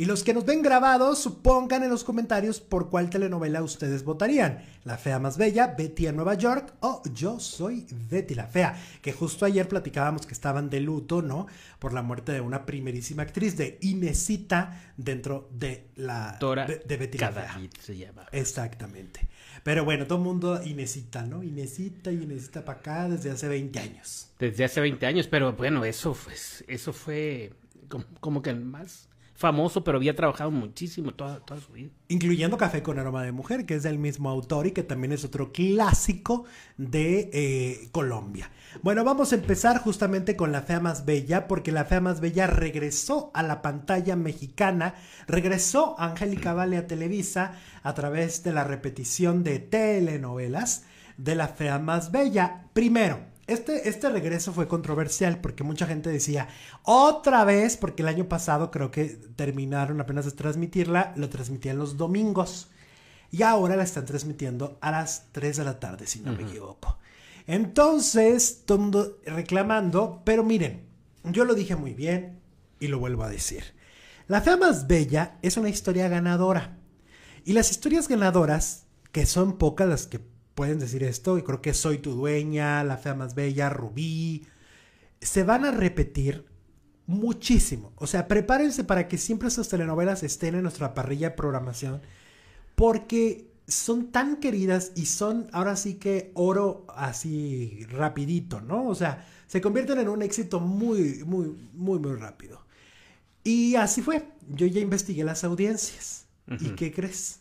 Y los que nos ven grabados, supongan en los comentarios por cuál telenovela ustedes votarían. La fea más bella, Betty en Nueva York o Yo soy Betty la fea, que justo ayer platicábamos que estaban de luto, ¿no? Por la muerte de una primerísima actriz de Inesita dentro de la... de, Betty la fea. se llama. Exactamente. Pero bueno, todo el mundo Inesita, ¿no? Inesita, Inesita para acá desde hace 20 años. Desde hace 20 años, pero bueno, eso, pues, eso fue como, que el más famoso, pero había trabajado muchísimo toda, toda su vida. Incluyendo Café con Aroma de Mujer, que es del mismo autor y que también es otro clásico de eh, Colombia. Bueno, vamos a empezar justamente con La Fea Más Bella, porque La Fea Más Bella regresó a la pantalla mexicana, regresó Angélica Vale a Televisa a través de la repetición de telenovelas de La Fea Más Bella. Primero, este, este, regreso fue controversial porque mucha gente decía, otra vez, porque el año pasado creo que terminaron apenas de transmitirla, lo transmitían los domingos. Y ahora la están transmitiendo a las 3 de la tarde, si no me equivoco. Entonces, todo reclamando, pero miren, yo lo dije muy bien y lo vuelvo a decir. La fea más bella es una historia ganadora. Y las historias ganadoras, que son pocas las que pueden decir esto, y creo que Soy tu dueña, La fea más bella, Rubí, se van a repetir muchísimo. O sea, prepárense para que siempre esas telenovelas estén en nuestra parrilla de programación, porque son tan queridas y son ahora sí que oro así rapidito, ¿no? O sea, se convierten en un éxito muy, muy, muy, muy rápido. Y así fue. Yo ya investigué las audiencias. ¿Y qué crees?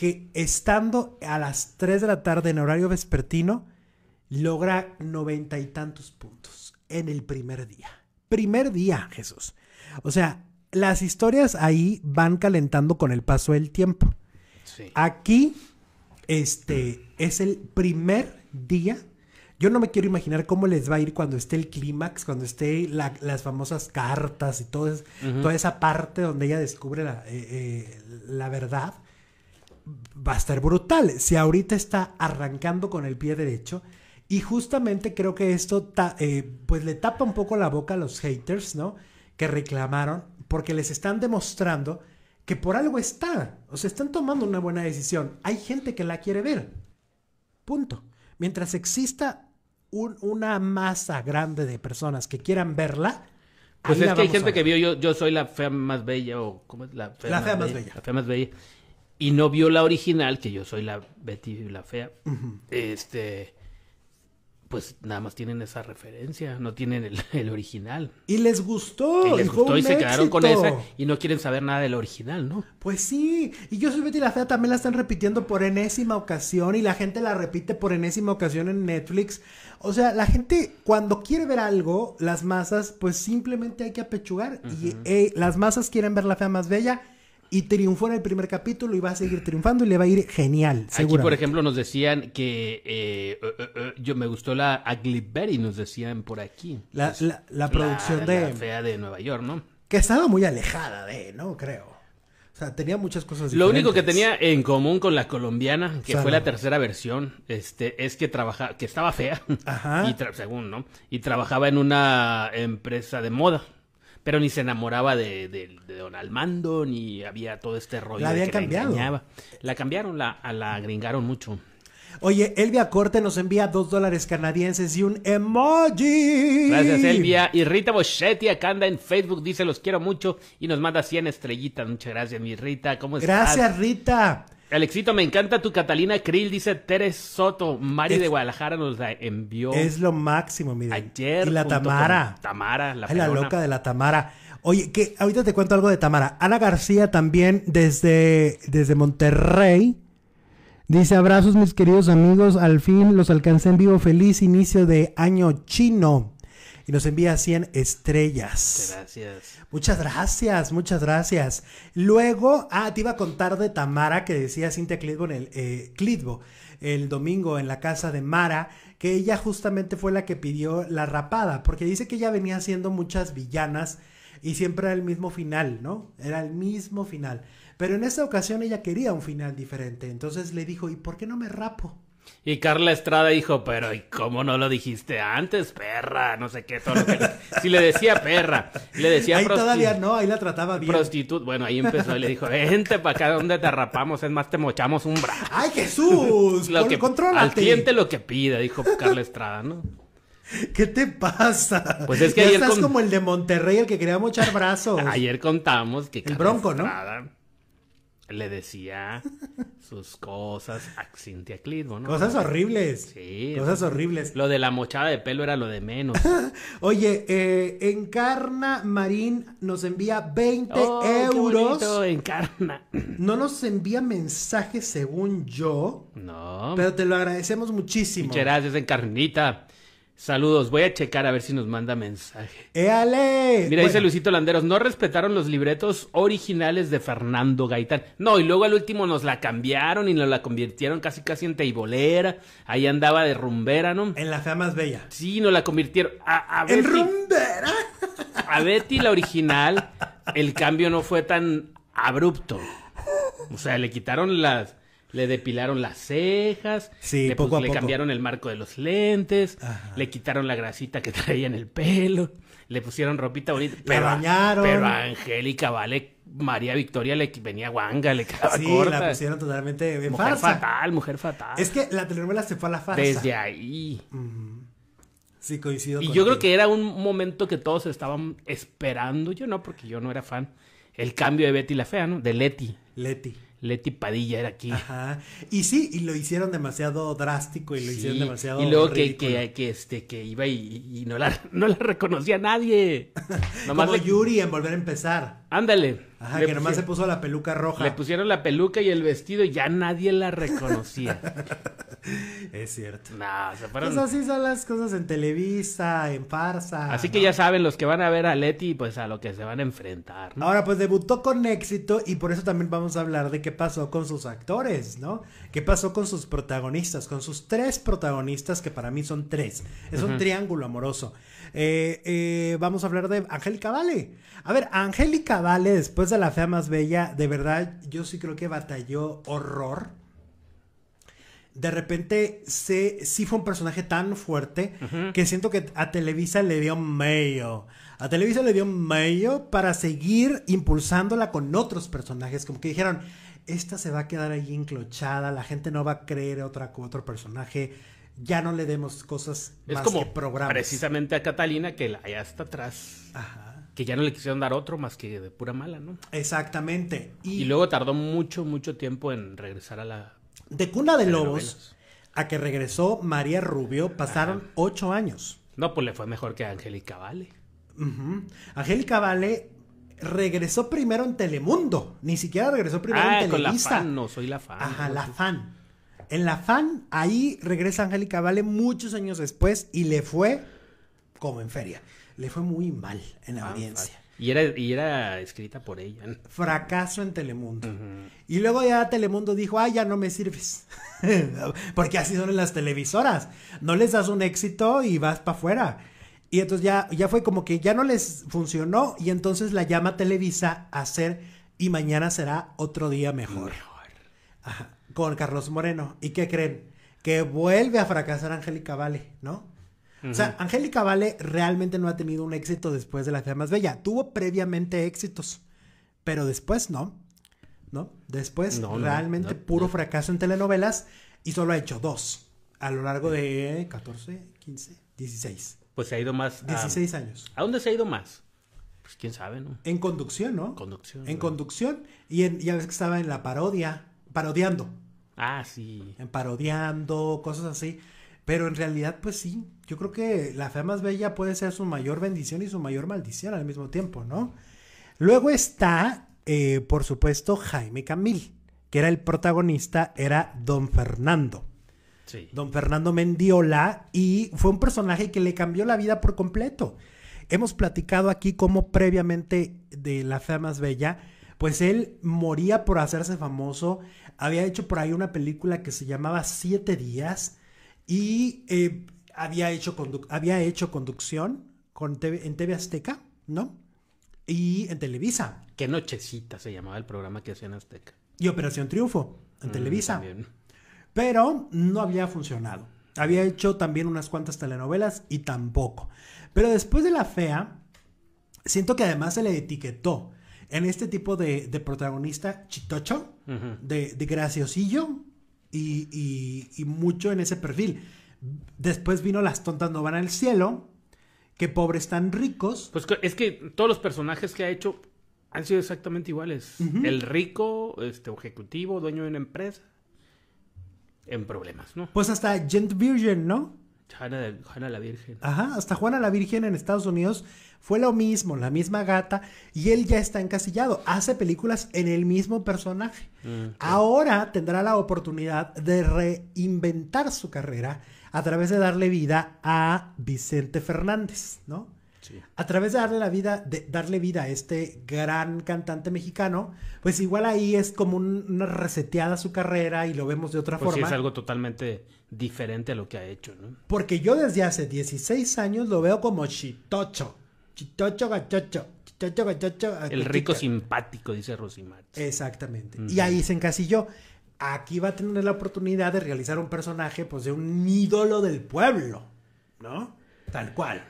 que estando a las 3 de la tarde en horario vespertino, logra noventa y tantos puntos en el primer día. Primer día, Jesús. O sea, las historias ahí van calentando con el paso del tiempo. Aquí, este, es el primer día. Yo no me quiero imaginar cómo les va a ir cuando esté el clímax, cuando esté las famosas cartas y todo, toda esa parte donde ella descubre la, eh, eh, la verdad va a estar brutal. Si ahorita está arrancando con el pie derecho, y justamente creo que esto eh, pues le tapa un poco la boca a los haters, ¿no? Que reclamaron, porque les están demostrando que por algo está. O sea, están tomando una buena decisión. Hay gente que la quiere ver. Punto. Mientras exista un, una masa grande de personas que quieran verla, pues es que hay gente que vio yo, yo soy la fea más bella o ¿cómo es? La fea, más, La fea más bella y no vio la original, que yo soy la Betty la fea, este, pues nada más tienen esa referencia, no tienen el, original. Y les gustó. Y les gustó y se quedaron con esa y no quieren saber nada del original, ¿no? Pues sí, y yo soy Betty la fea también la están repitiendo por enésima ocasión y la gente la repite por enésima ocasión en Netflix. O sea, la gente cuando quiere ver algo, las masas, pues simplemente hay que apechugar y eh, las masas quieren ver la fea más bella y triunfó en el primer capítulo y va a seguir triunfando y le va a ir genial. Aquí, por ejemplo, nos decían que eh, eh, eh, yo me gustó la Agliberry, nos decían por aquí. La, pues, la, producción de. fea de Nueva York, ¿no? Que estaba muy alejada de, ¿no? Creo. O sea, tenía muchas cosas diferentes. Lo único que tenía en común con la colombiana, que fue la tercera versión, este, es que trabajaba, que estaba fea, Y según, ¿no? Y trabajaba en una empresa de moda pero ni se enamoraba de, de, de Don Almando, ni había todo este rollo. La habían que cambiado. La, cambiaron, la, la gringaron mucho. Oye, Elvia Corte nos envía dos dólares canadienses y un emoji. Gracias, Elvia. Y Rita Boschetti acá en Facebook, dice los quiero mucho y nos manda 100 estrellitas. Muchas gracias, mi Rita. ¿Cómo estás? Gracias, Rita. Alexito, me encanta tu Catalina Krill, dice Teres Soto. Mari de Guadalajara nos la envió. Es lo máximo, mire. Ayer. Y la Tamara. Tamara, la, la loca de la Tamara. Oye, que ahorita te cuento algo de Tamara. Ana García también, desde, desde Monterrey. Dice, abrazos mis queridos amigos, al fin los alcancé en vivo, feliz inicio de año chino y nos envía 100 estrellas. Gracias. Muchas gracias, muchas gracias. Luego, ah, te iba a contar de Tamara que decía Cintia Clitbo en el, eh, Clitbo, el domingo en la casa de Mara, que ella justamente fue la que pidió la rapada, porque dice que ella venía haciendo muchas villanas y siempre era el mismo final, ¿no? Era el mismo final. Pero en esta ocasión ella quería un final diferente, entonces le dijo, ¿y por qué no me rapo? Y Carla Estrada dijo, pero ¿y cómo no lo dijiste antes, perra? No sé qué, todo que... Si le decía perra, le decía Ahí todavía no, ahí la trataba bien. Prostituta, bueno, ahí empezó y le dijo, vente para acá donde te rapamos, es más, te mochamos un brazo. ¡Ay, Jesús! lo que, controla. Al cliente lo que pida, dijo Carla Estrada, ¿no? ¿Qué te pasa? Pues es que ya ayer estás como el de Monterrey, el que quería mochar brazos. ayer contamos que... El bronco, ¿no? le decía sus cosas a Cintia Clitbo, ¿no? Cosas horribles. Sí. Cosas horribles. Lo de la mochada de pelo era lo de menos. Oye, eh, Encarna Marín nos envía 20 euros. Qué Encarna. No nos envía mensajes según yo. No. Pero te lo agradecemos muchísimo. Muchas gracias, Encarnita. Saludos, voy a checar a ver si nos manda mensaje. ¡Éale! Mira, dice Luisito Landeros, no respetaron los libretos originales de Fernando Gaitán. No, y luego al último nos la cambiaron y nos la convirtieron casi casi en teibolera. Ahí andaba de rumbera, ¿no? En la fea más bella. Sí, nos la convirtieron. A, ¡En rumbera! A Betty, la original, el cambio no fue tan abrupto. O sea, le quitaron las le depilaron las cejas, sí, le, cambiaron el marco de los lentes, le quitaron la grasita que traía en el pelo, le pusieron ropita bonita, pero, a pero Angélica vale María Victoria le venía guanga, le quedaba sí, la pusieron totalmente mujer fatal, mujer fatal. Es que la telenovela se fue a la farsa. Desde ahí. Sí, coincido. Y yo creo que era un momento que todos estaban esperando, yo no, porque yo no era fan, el cambio de Betty la Fea, ¿no? De Leti. Leti. Leti Padilla era aquí. Ajá. Y sí, y lo hicieron demasiado drástico y lo hicieron demasiado. Y luego que, que, este, que iba y, no, la, no la reconocía nadie. Nomás Como Yuri en volver a empezar. Ándale. Ajá, que nomás se puso la peluca roja. Le pusieron la peluca y el vestido y ya nadie la reconocía. es cierto. No, se Pues así son las cosas en Televisa, en Farsa. Así que ya saben los que van a ver a Leti, pues a lo que se van a enfrentar. Ahora, pues debutó con éxito y por eso también vamos a hablar de qué pasó con sus actores, ¿no? ¿Qué pasó con sus protagonistas, con sus tres protagonistas que para mí son tres? Es un triángulo amoroso. Eh, eh, vamos a hablar de Angélica Vale. A ver, Angélica Vale, después de la fea más bella, de verdad, yo sí creo que batalló horror de repente se, sí fue un personaje tan fuerte que siento que a Televisa le dio medio. A Televisa le dio medio para seguir impulsándola con otros personajes. Como que dijeron, esta se va a quedar ahí enclochada, la gente no va a creer otra, otro personaje ya no le demos cosas es más como que programas. Precisamente a Catalina, que la allá está atrás. Ajá. Que ya no le quisieron dar otro más que de pura mala, ¿no? Exactamente. Y, luego tardó mucho, mucho tiempo en regresar a la. De Cuna de Lobos a que regresó María Rubio pasaron ocho años. No, pues le fue mejor que a Angélica Vale. Angélica Vale regresó primero en Telemundo. Ni siquiera regresó primero ah, en Televisa. no, soy la fan. Ajá, la fan en la fan, ahí regresa Angélica Vale muchos años después y le fue como en feria. Le fue muy mal en la ah, audiencia. Y era, era escrita por ella. Fracaso en Telemundo. Y luego ya Telemundo dijo, ah, ya no me sirves. Porque así son las televisoras. No les das un éxito y vas para afuera. Y entonces ya, ya fue como que ya no les funcionó y entonces la llama Televisa a hacer y mañana será otro día mejor. mejor. Ajá con Carlos Moreno. ¿Y qué creen? Que vuelve a fracasar Angélica Vale, ¿no? O sea, Angélica Vale realmente no ha tenido un éxito después de La Fea Más Bella. Tuvo previamente éxitos, pero después no. ¿No? Después realmente puro fracaso en telenovelas y solo ha hecho dos a lo largo de 14, 15, 16. Pues se ha ido más. 16 años. ¿A dónde se ha ido más? Pues quién sabe, ¿no? En conducción, ¿no? Conducción. En conducción. Y en, ya ves que estaba en la parodia parodiando. Ah, sí. parodiando, cosas así. Pero en realidad, pues sí, yo creo que la fe más bella puede ser su mayor bendición y su mayor maldición al mismo tiempo, ¿no? Luego está, eh, por supuesto, Jaime Camil, que era el protagonista, era Don Fernando. Sí. Don Fernando Mendiola, y fue un personaje que le cambió la vida por completo. Hemos platicado aquí como previamente de La fe Más Bella, pues él moría por hacerse famoso. Había hecho por ahí una película que se llamaba Siete Días y eh, había, hecho había hecho conducción con en TV Azteca, ¿no? Y en Televisa. Qué nochecita se llamaba el programa que en Azteca. Y Operación Triunfo en mm, Televisa. Pero no había funcionado. Había hecho también unas cuantas telenovelas y tampoco. Pero después de La Fea, siento que además se le etiquetó en este tipo de, protagonista chitocho, de, graciosillo y, mucho en ese perfil. Después vino Las tontas no van al cielo, que pobres tan ricos. Pues es que todos los personajes que ha hecho han sido exactamente iguales. El rico, este ejecutivo, dueño de una empresa, en problemas, ¿no? Pues hasta Gent Virgin, ¿no? Juana, la Virgen. Ajá, hasta Juana la Virgen en Estados Unidos fue lo mismo, la misma gata, y él ya está encasillado, hace películas en el mismo personaje. Mm, Ahora tendrá la oportunidad de reinventar su carrera a través de darle vida a Vicente Fernández, ¿no? A través de darle, la vida, de darle vida a este gran cantante mexicano, pues igual ahí es como una reseteada su carrera y lo vemos de otra pues forma. Sí, es algo totalmente diferente a lo que ha hecho, ¿no? Porque yo desde hace 16 años lo veo como chitocho, chitocho gachocho. Chitocho, gachocho, el rico simpático, dice Rosimar. Exactamente. Y ahí se encasilló aquí va a tener la oportunidad de realizar un personaje, pues de un ídolo del pueblo, ¿no? Tal cual.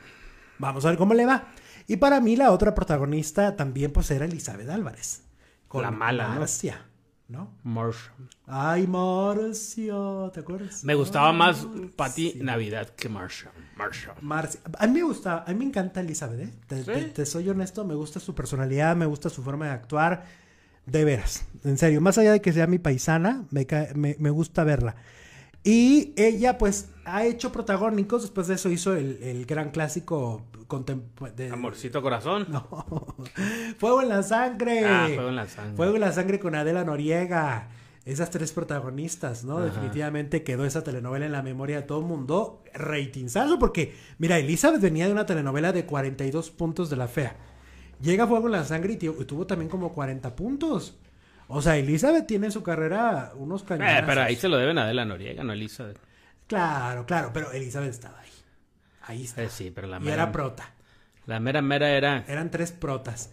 Vamos a ver cómo le va. Y para mí la otra protagonista también pues era Elizabeth Álvarez. Con la mala. Marcia, ¿no? Marcia. Ay, Marcia, ¿te acuerdas? Me gustaba más ti, Navidad que Marcia. Marcia. Marcia. A mí me gusta, a mí me encanta Elizabeth, ¿eh? te, soy honesto, me gusta su personalidad, me gusta su forma de actuar. De veras, en serio, más allá de que sea mi paisana, me, me gusta verla. Y ella, pues, ha hecho protagónicos. Después de eso hizo el, gran clásico. De... Amorcito Corazón. No. Fuego en la sangre. Ah, Fuego en la sangre. Fuego en la sangre con Adela Noriega. Esas tres protagonistas, ¿no? Definitivamente quedó esa telenovela en la memoria de todo el mundo. salvo porque, mira, Elizabeth venía de una telenovela de 42 puntos de la fea. Llega Fuego en la sangre y, y tuvo también como 40 puntos. O sea, Elizabeth tiene su carrera unos eh, cañones. pero ahí se lo deben a Adela Noriega, no Elizabeth. Claro, claro, pero Elizabeth estaba ahí. Ahí está. Eh, sí, pero la y mera, era prota. La mera mera era. Eran tres protas.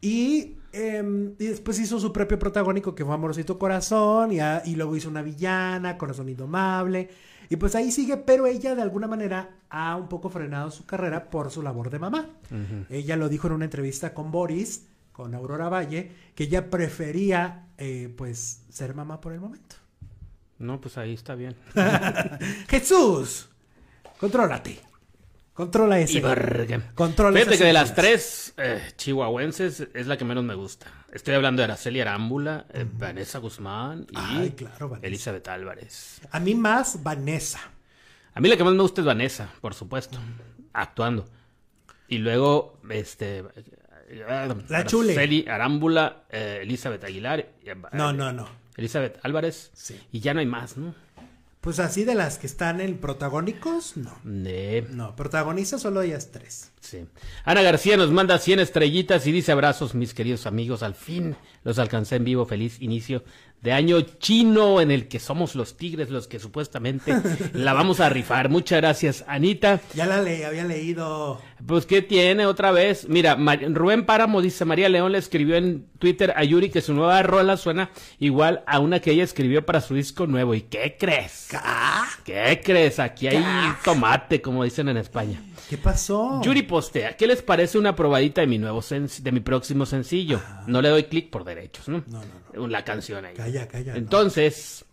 Em, y, después hizo su propio protagónico que fue Amorcito Corazón y, luego hizo una villana, Corazón Indomable. Y pues ahí sigue, pero ella de alguna manera ha un poco frenado su carrera por su labor de mamá. Ella lo dijo en una entrevista con Boris con Aurora Valle, que ella prefería eh, pues ser mamá por el momento. No, pues ahí está bien. Jesús, contrólate. Controla ese. Controla Fíjate que de las tres eh, chihuahuenses es la que menos me gusta. Estoy hablando de Araceli Arámbula, eh, Vanessa Guzmán y Elizabeth Álvarez. A mí más Vanessa. A mí la que más me gusta es Vanessa, por supuesto, actuando. Y luego, este, la Chule. Arámbula, eh, Elizabeth Aguilar. Eh, no, eh, no, no. Elizabeth Álvarez. Sí. Y ya no hay más, ¿no? Pues así de las que están en protagónicos, no. No, protagonistas solo ellas tres. Ana García nos manda 100 estrellitas y dice abrazos, mis queridos amigos. Al fin los alcancé en vivo. Feliz inicio de año chino en el que somos los tigres, los que supuestamente la vamos a rifar. Muchas gracias, Anita. Ya la leí, había leído. Pues, ¿qué tiene otra vez? Mira, Rubén Páramo dice, María León le escribió en Twitter a Yuri que su nueva rola suena igual a una que ella escribió para su disco nuevo. ¿Y qué crees? ¿Qué, crees? Aquí hay tomate, como dicen en España. ¿Qué pasó? Yuri postea, ¿qué les parece una probadita de mi nuevo de mi próximo sencillo? No le doy clic por derechos, ¿no? No, no, no. La canción ahí. Calla, calla. Entonces,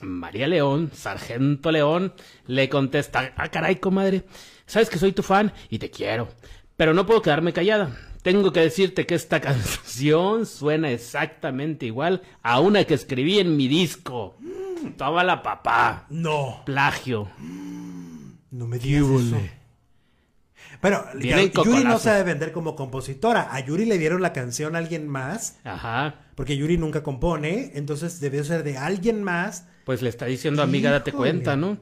María León, Sargento León, le contesta, ah, caray, comadre, sabes que soy tu fan y te quiero, pero no puedo quedarme callada. Tengo que decirte que esta canción suena exactamente igual a una que escribí en mi disco. Mm. la papá. No. Plagio. No me digas eso. Pero Yuri Yuri se no sabe vender como compositora. A Yuri le dieron la canción a alguien más. Ajá. Porque Yuri nunca compone, entonces debió ser de alguien más. Pues le está diciendo, amiga, date cuenta, ¿no?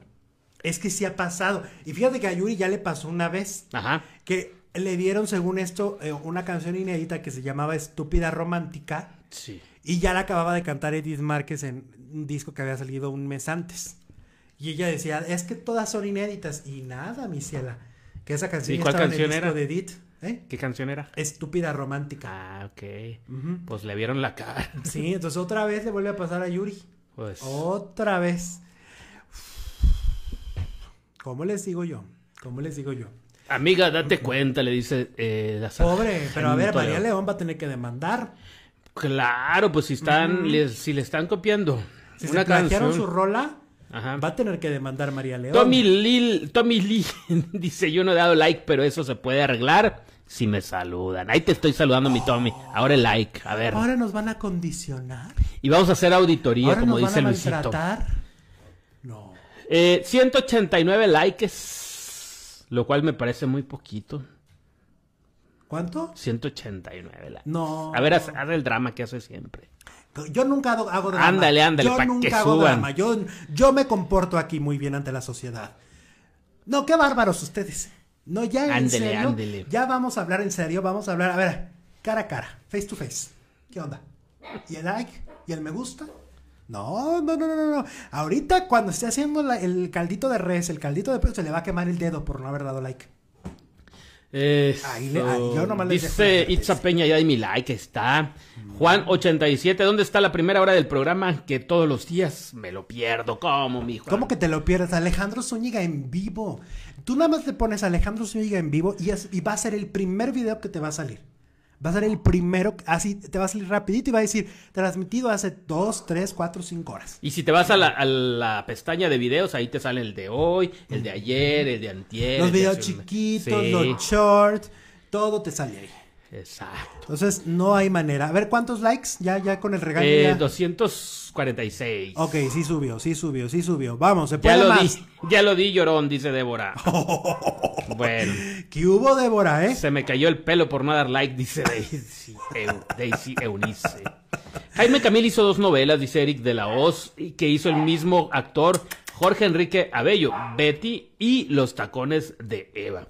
Es que sí ha pasado. Y fíjate que a Yuri ya le pasó una vez. Ajá. Que le dieron, según esto, eh, una canción inédita que se llamaba Estúpida Romántica. Sí. Y ya la acababa de cantar Edith Márquez en un disco que había salido un mes antes. Y ella decía, es que todas son inéditas. Y nada, mi ciela esa canción cuál canción era? de Edith. ¿eh? ¿Qué canción era? Estúpida romántica. Ah, ok. Pues le vieron la cara. Sí, entonces otra vez le vuelve a pasar a Yuri. Pues. Otra vez. ¿Cómo les digo yo? ¿Cómo les digo yo? Amiga, date cuenta, le dice eh, Pobre, pero a ver, María León va a tener que demandar. Claro, pues si están, si le están copiando. Si una se su rola, Va a tener que demandar María León. Tommy, Lil, Tommy Lee dice, yo no he dado like, pero eso se puede arreglar si me saludan. Ahí te estoy saludando, mi Tommy. Ahora el like, a ver. Ahora nos van a condicionar. Y vamos a hacer auditoría, Ahora como nos dice van a Luisito. No. Eh, 189 likes, lo cual me parece muy poquito. ¿Cuánto? 189 likes. No. A ver, haz, el drama que hace siempre. Yo nunca hago, drama. Ándale, ándale, yo hago drama. Yo, me comporto aquí muy bien ante la sociedad. No, qué bárbaros ustedes. No, ya en serio. Ya vamos a hablar en serio, vamos a hablar, a ver, cara a cara, face to face. ¿Qué onda? ¿Y el like? ¿Y el me gusta? No, no, no, no, no. Ahorita cuando esté haciendo el caldito de res, el caldito de pez, se le va a quemar el dedo por no haber dado like. Ah, Dice Itza Peña, ya de mi like, está. Juan87, ¿dónde está la primera hora del programa? Que todos los días me lo pierdo. ¿Cómo, mi ¿Cómo que te lo pierdes? Alejandro Zúñiga en vivo. Tú nada más te pones Alejandro Zúñiga en vivo y, y va a ser el primer video que te va a salir va a ser el primero, así te va a salir rapidito y va a decir, transmitido hace Dos, tres, cuatro, cinco horas. Y si te vas a la, pestaña de videos, ahí te sale el de hoy, el de ayer, el de antier. Los videos chiquitos, los shorts, todo te sale ahí. Exacto. Entonces, no hay manera. A ver, ¿cuántos likes? Ya, ya con el regalo. Eh, 246. Ok, sí subió, sí subió, sí subió. Vamos, se puede ya lo Di, ya lo di llorón, dice Débora. bueno. ¿Qué hubo, Débora, eh? Se me cayó el pelo por no dar like, dice Daisy, Daisy Eunice. Jaime Camil hizo dos novelas, dice Eric de la y que hizo el mismo actor Jorge Enrique Abello, Betty y Los Tacones de Eva.